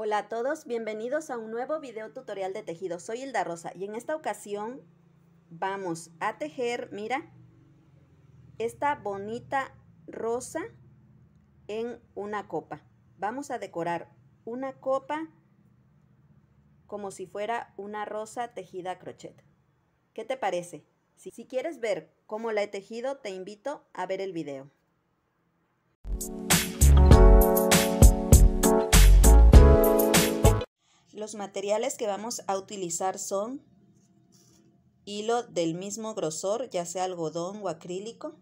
Hola a todos, bienvenidos a un nuevo video tutorial de tejido. Soy Hilda Rosa y en esta ocasión vamos a tejer, mira, esta bonita rosa en una copa. Vamos a decorar una copa como si fuera una rosa tejida a crochet. ¿Qué te parece? Si, si quieres ver cómo la he tejido, te invito a ver el video. Los materiales que vamos a utilizar son hilo del mismo grosor, ya sea algodón o acrílico.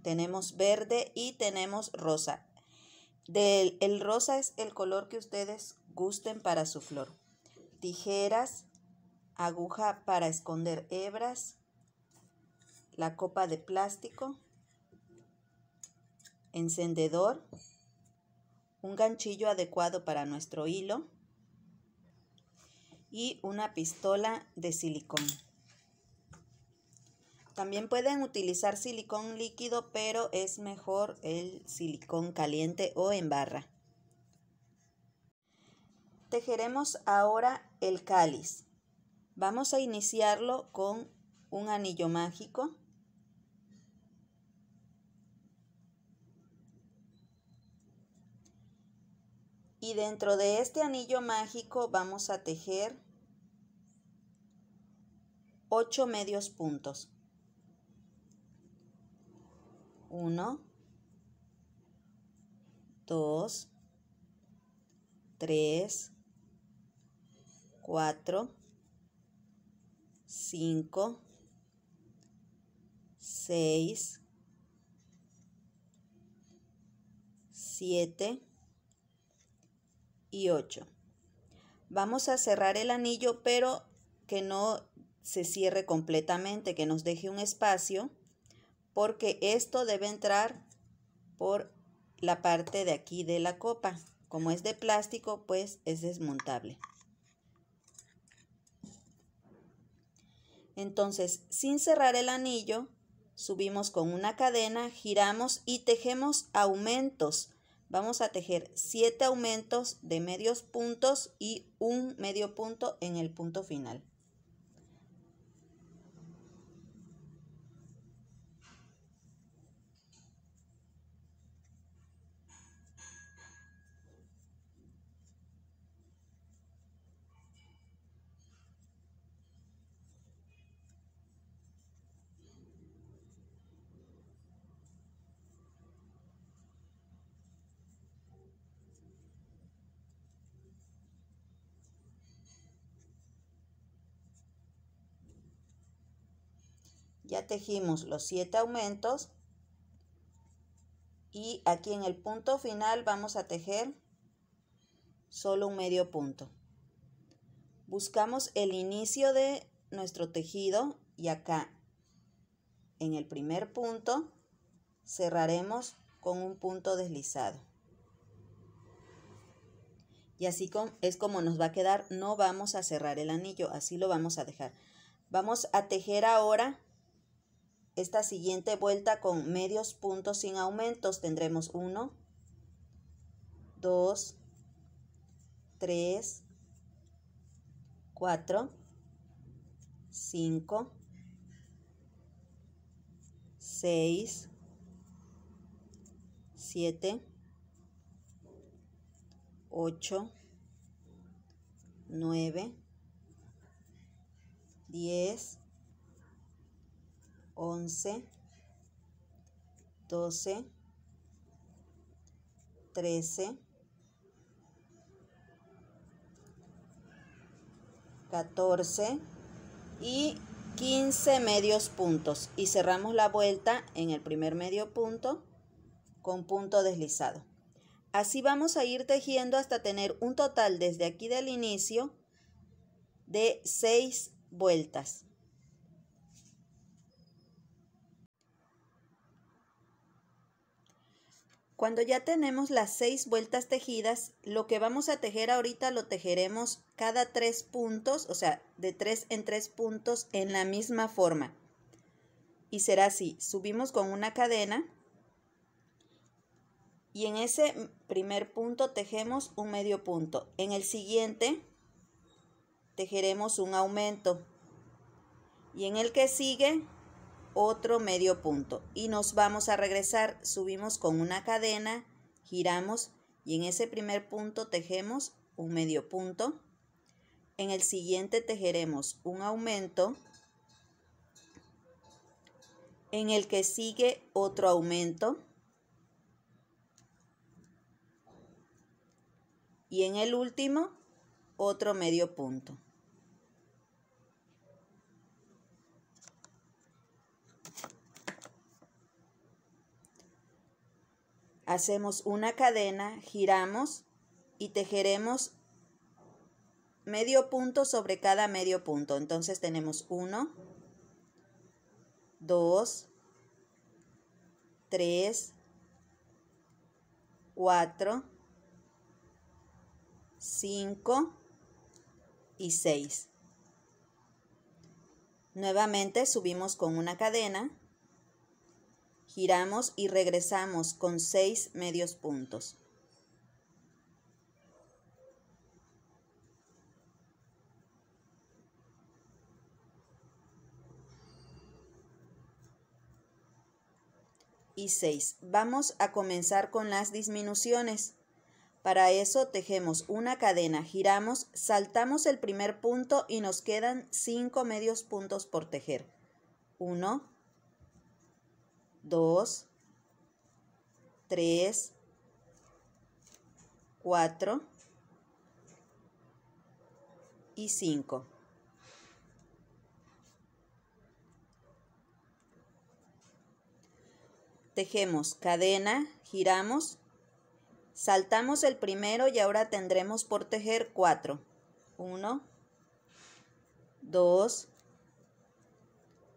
Tenemos verde y tenemos rosa. el rosa es el color que ustedes gusten para su flor. Tijeras, aguja para esconder hebras, la copa de plástico, encendedor, un ganchillo adecuado para nuestro hilo, y una pistola de silicón. También pueden utilizar silicón líquido, pero es mejor el silicón caliente o en barra. Tejeremos ahora el cáliz. Vamos a iniciarlo con un anillo mágico Y dentro de este anillo mágico vamos a tejer 8 medios puntos. 1, 2, 3, 4, 5, 6, 7, y 8. Vamos a cerrar el anillo, pero que no se cierre completamente, que nos deje un espacio, porque esto debe entrar por la parte de aquí de la copa. Como es de plástico, pues es desmontable. Entonces, sin cerrar el anillo, subimos con una cadena, giramos y tejemos aumentos vamos a tejer 7 aumentos de medios puntos y un medio punto en el punto final. Ya tejimos los siete aumentos y aquí en el punto final vamos a tejer solo un medio punto. Buscamos el inicio de nuestro tejido y acá en el primer punto cerraremos con un punto deslizado. Y así es como nos va a quedar, no vamos a cerrar el anillo, así lo vamos a dejar. Vamos a tejer ahora esta siguiente vuelta con medios puntos sin aumentos tendremos 1, 2, 3, 4, 5, 6, 7, 8, 9, 10, 11, 12, 13, 14 y 15 medios puntos. Y cerramos la vuelta en el primer medio punto con punto deslizado. Así vamos a ir tejiendo hasta tener un total desde aquí del inicio de 6 vueltas. Cuando ya tenemos las seis vueltas tejidas, lo que vamos a tejer ahorita lo tejeremos cada tres puntos, o sea, de tres en tres puntos en la misma forma. Y será así, subimos con una cadena y en ese primer punto tejemos un medio punto. En el siguiente tejeremos un aumento y en el que sigue otro medio punto y nos vamos a regresar, subimos con una cadena, giramos y en ese primer punto tejemos un medio punto, en el siguiente tejeremos un aumento, en el que sigue otro aumento y en el último otro medio punto. Hacemos una cadena, giramos y tejeremos medio punto sobre cada medio punto. Entonces tenemos 1, 2, 3, 4, 5 y 6. Nuevamente subimos con una cadena giramos y regresamos con 6 medios puntos. Y 6. Vamos a comenzar con las disminuciones. Para eso tejemos una cadena, giramos, saltamos el primer punto y nos quedan 5 medios puntos por tejer. 1, 2, 3, 4 y 5. Tejemos cadena, giramos, saltamos el primero y ahora tendremos por tejer 4. 1, 2,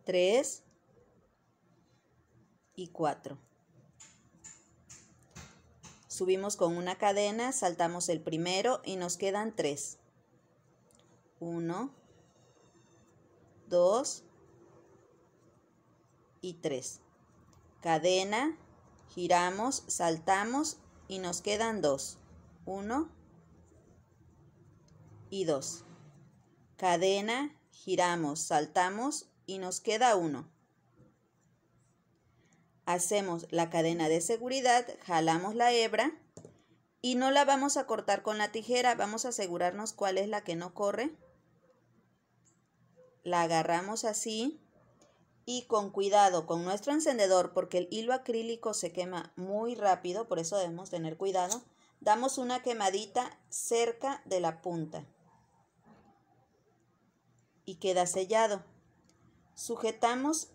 3, y 4. Subimos con una cadena, saltamos el primero y nos quedan 3. 1, 2 y 3. Cadena, giramos, saltamos y nos quedan 2. 1 y 2. Cadena, giramos, saltamos y nos queda 1 hacemos la cadena de seguridad, jalamos la hebra y no la vamos a cortar con la tijera, vamos a asegurarnos cuál es la que no corre. La agarramos así y con cuidado con nuestro encendedor porque el hilo acrílico se quema muy rápido, por eso debemos tener cuidado. Damos una quemadita cerca de la punta y queda sellado. Sujetamos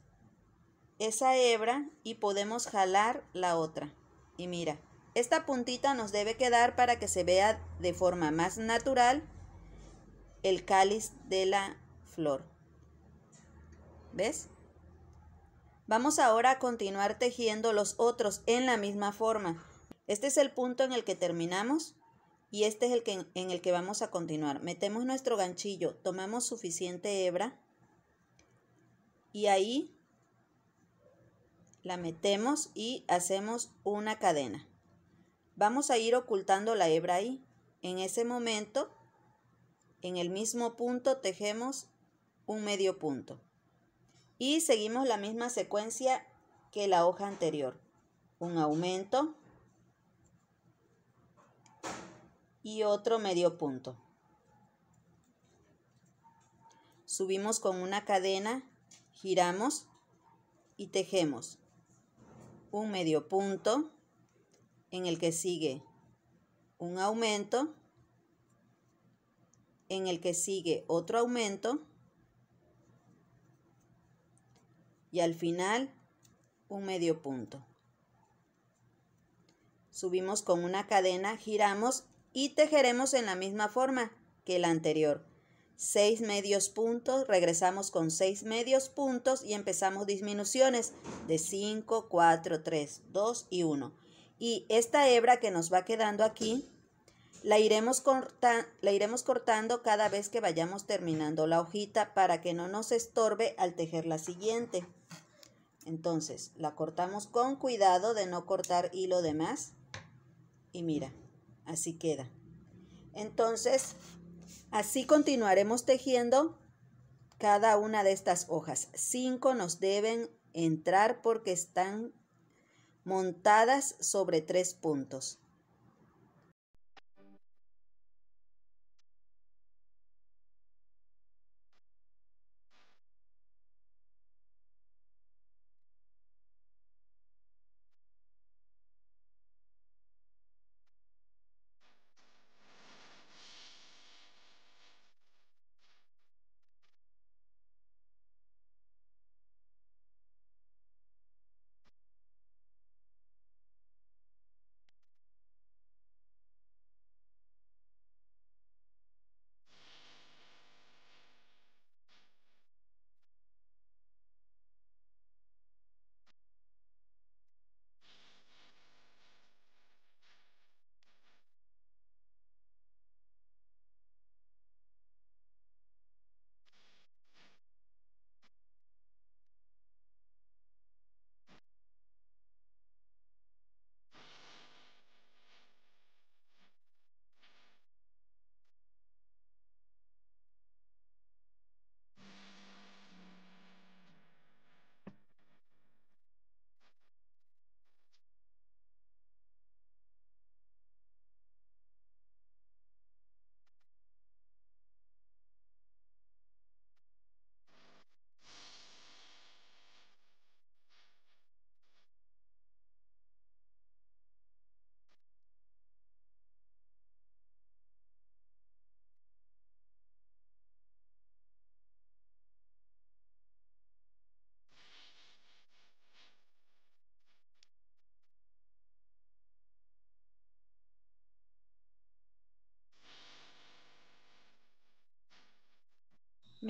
esa hebra y podemos jalar la otra. Y mira, esta puntita nos debe quedar para que se vea de forma más natural el cáliz de la flor. ¿Ves? Vamos ahora a continuar tejiendo los otros en la misma forma. Este es el punto en el que terminamos y este es el que, en el que vamos a continuar. Metemos nuestro ganchillo, tomamos suficiente hebra y ahí la metemos y hacemos una cadena. Vamos a ir ocultando la hebra ahí. En ese momento, en el mismo punto tejemos un medio punto. Y seguimos la misma secuencia que la hoja anterior. Un aumento y otro medio punto. Subimos con una cadena, giramos y tejemos un medio punto en el que sigue un aumento, en el que sigue otro aumento y al final un medio punto. Subimos con una cadena, giramos y tejeremos en la misma forma que la anterior seis medios puntos, regresamos con seis medios puntos y empezamos disminuciones de 5, 4, 3, 2 y 1. Y esta hebra que nos va quedando aquí, la iremos, corta, la iremos cortando cada vez que vayamos terminando la hojita para que no nos estorbe al tejer la siguiente. Entonces, la cortamos con cuidado de no cortar hilo de más. Y mira, así queda. Entonces, Así continuaremos tejiendo cada una de estas hojas. Cinco nos deben entrar porque están montadas sobre tres puntos.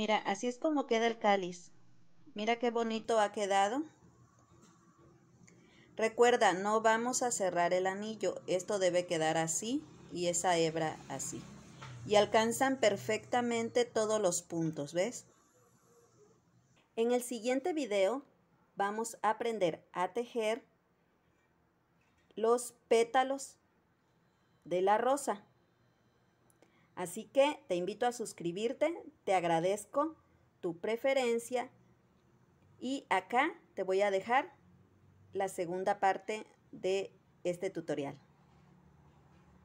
Mira, así es como queda el cáliz. Mira qué bonito ha quedado. Recuerda, no vamos a cerrar el anillo. Esto debe quedar así y esa hebra así. Y alcanzan perfectamente todos los puntos, ¿ves? En el siguiente video vamos a aprender a tejer los pétalos de la rosa. Así que te invito a suscribirte, te agradezco tu preferencia y acá te voy a dejar la segunda parte de este tutorial.